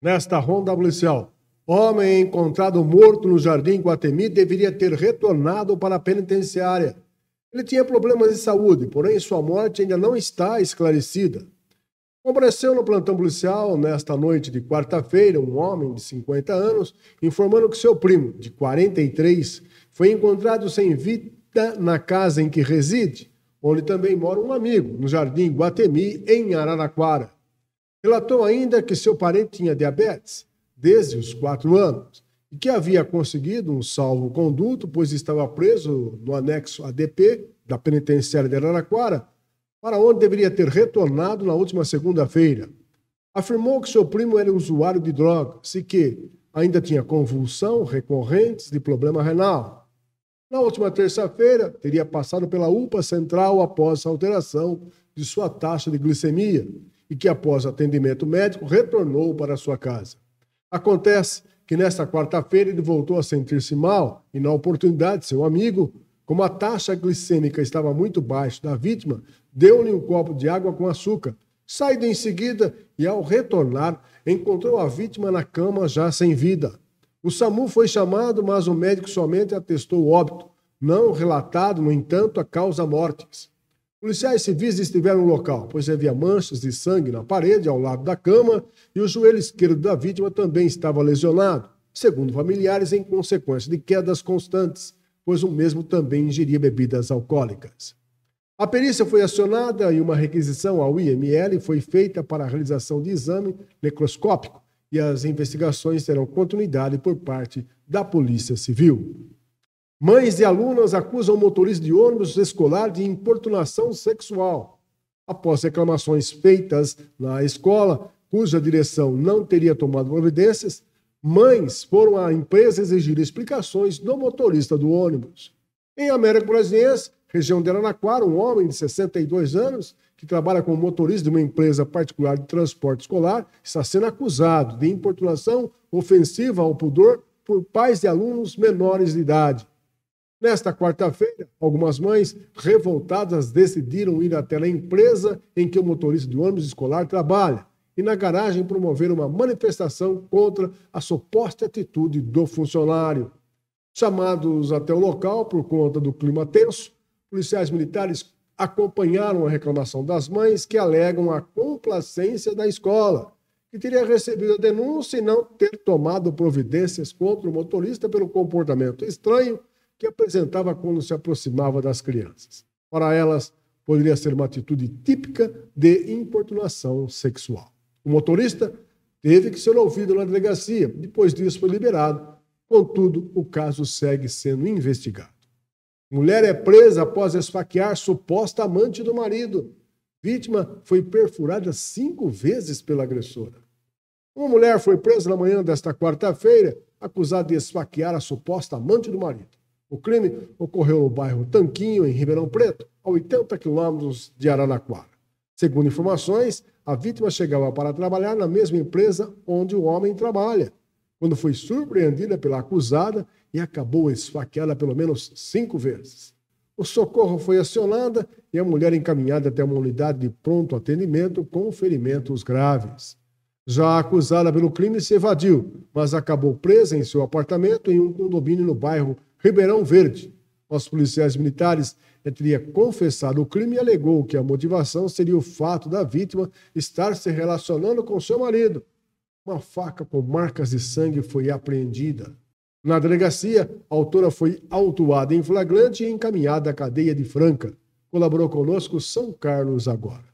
nesta ronda policial. Homem encontrado morto no Jardim Guatemi deveria ter retornado para a penitenciária. Ele tinha problemas de saúde, porém sua morte ainda não está esclarecida. Compareceu no plantão policial nesta noite de quarta-feira um homem de 50 anos informando que seu primo, de 43, foi encontrado sem vida na casa em que reside, onde também mora um amigo, no Jardim Guatemi, em Araraquara. Relatou ainda que seu parente tinha diabetes desde os quatro anos e que havia conseguido um salvo-conduto, pois estava preso no anexo ADP da penitenciária de Araraquara, para onde deveria ter retornado na última segunda-feira. Afirmou que seu primo era usuário de drogas e que ainda tinha convulsão recorrentes de problema renal. Na última terça-feira, teria passado pela UPA Central após a alteração de sua taxa de glicemia e que, após atendimento médico, retornou para sua casa. Acontece que nesta quarta-feira ele voltou a sentir-se mal e, na oportunidade, seu amigo, como a taxa glicêmica estava muito baixa da vítima, deu-lhe um copo de água com açúcar. Saído em seguida e, ao retornar, encontrou a vítima na cama já sem vida. O SAMU foi chamado, mas o médico somente atestou o óbito, não relatado, no entanto, a causa mortes. Policiais civis estiveram no local, pois havia manchas de sangue na parede ao lado da cama e o joelho esquerdo da vítima também estava lesionado, segundo familiares, em consequência de quedas constantes, pois o mesmo também ingeria bebidas alcoólicas. A perícia foi acionada e uma requisição ao IML foi feita para a realização de exame necroscópico e as investigações terão continuidade por parte da Polícia Civil. Mães de alunas acusam motorista de ônibus escolar de importunação sexual. Após reclamações feitas na escola, cuja direção não teria tomado providências, mães foram à empresa exigir explicações do motorista do ônibus. Em América Brasileira, região de Aranaquara, um homem de 62 anos, que trabalha como motorista de uma empresa particular de transporte escolar, está sendo acusado de importunação ofensiva ao pudor por pais de alunos menores de idade. Nesta quarta-feira, algumas mães revoltadas decidiram ir até a empresa em que o motorista de ônibus escolar trabalha e na garagem promover uma manifestação contra a suposta atitude do funcionário. Chamados até o local por conta do clima tenso, policiais militares acompanharam a reclamação das mães que alegam a complacência da escola, que teria recebido a denúncia e não ter tomado providências contra o motorista pelo comportamento estranho que apresentava quando se aproximava das crianças. Para elas, poderia ser uma atitude típica de importunação sexual. O motorista teve que ser ouvido na delegacia, depois disso foi liberado. Contudo, o caso segue sendo investigado. Mulher é presa após esfaquear suposta amante do marido. Vítima foi perfurada cinco vezes pela agressora. Uma mulher foi presa na manhã desta quarta-feira, acusada de esfaquear a suposta amante do marido. O crime ocorreu no bairro Tanquinho, em Ribeirão Preto, a 80 quilômetros de Araraquara. Segundo informações, a vítima chegava para trabalhar na mesma empresa onde o homem trabalha, quando foi surpreendida pela acusada e acabou esfaqueada pelo menos cinco vezes. O socorro foi acionada e a mulher encaminhada até uma unidade de pronto atendimento com ferimentos graves. Já acusada pelo crime, se evadiu, mas acabou presa em seu apartamento em um condomínio no bairro Ribeirão Verde. Os policiais militares teria confessado o crime e alegou que a motivação seria o fato da vítima estar se relacionando com seu marido. Uma faca com marcas de sangue foi apreendida. Na delegacia, a autora foi autuada em flagrante e encaminhada à cadeia de Franca. Colaborou conosco São Carlos agora.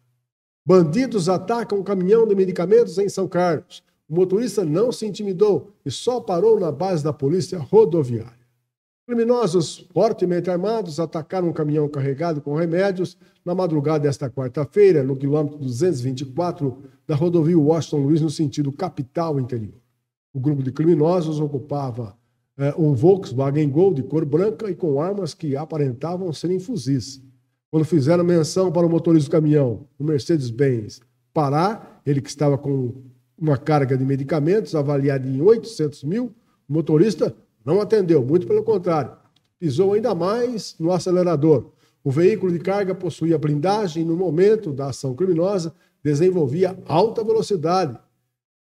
Bandidos atacam um caminhão de medicamentos em São Carlos. O motorista não se intimidou e só parou na base da polícia rodoviária. Criminosos fortemente armados atacaram um caminhão carregado com remédios na madrugada desta quarta-feira, no quilômetro 224 da rodovia Washington Luiz, no sentido capital-interior. O grupo de criminosos ocupava eh, um Volkswagen Gol de cor branca e com armas que aparentavam serem fuzis. Quando fizeram menção para o motorista do caminhão, o Mercedes-Benz, parar, ele que estava com uma carga de medicamentos avaliada em 800 mil, o motorista não atendeu, muito pelo contrário. Pisou ainda mais no acelerador. O veículo de carga possuía blindagem no momento da ação criminosa desenvolvia alta velocidade.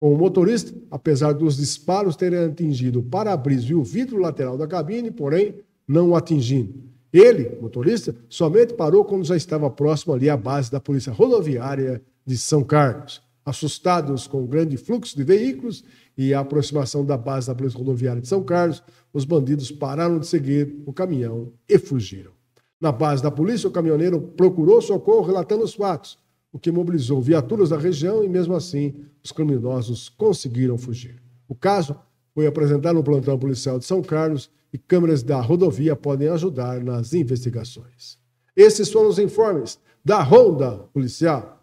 Com o motorista, apesar dos disparos terem atingido o para-brisa e o vidro lateral da cabine, porém, não o atingindo. Ele, motorista, somente parou quando já estava próximo ali à base da Polícia Rodoviária de São Carlos. Assustados com o grande fluxo de veículos e a aproximação da base da Polícia Rodoviária de São Carlos, os bandidos pararam de seguir o caminhão e fugiram. Na base da polícia, o caminhoneiro procurou socorro relatando os fatos, o que mobilizou viaturas da região e, mesmo assim, os criminosos conseguiram fugir. O caso foi apresentado no plantão policial de São Carlos e câmeras da rodovia podem ajudar nas investigações. Esses foram os informes da Ronda Policial.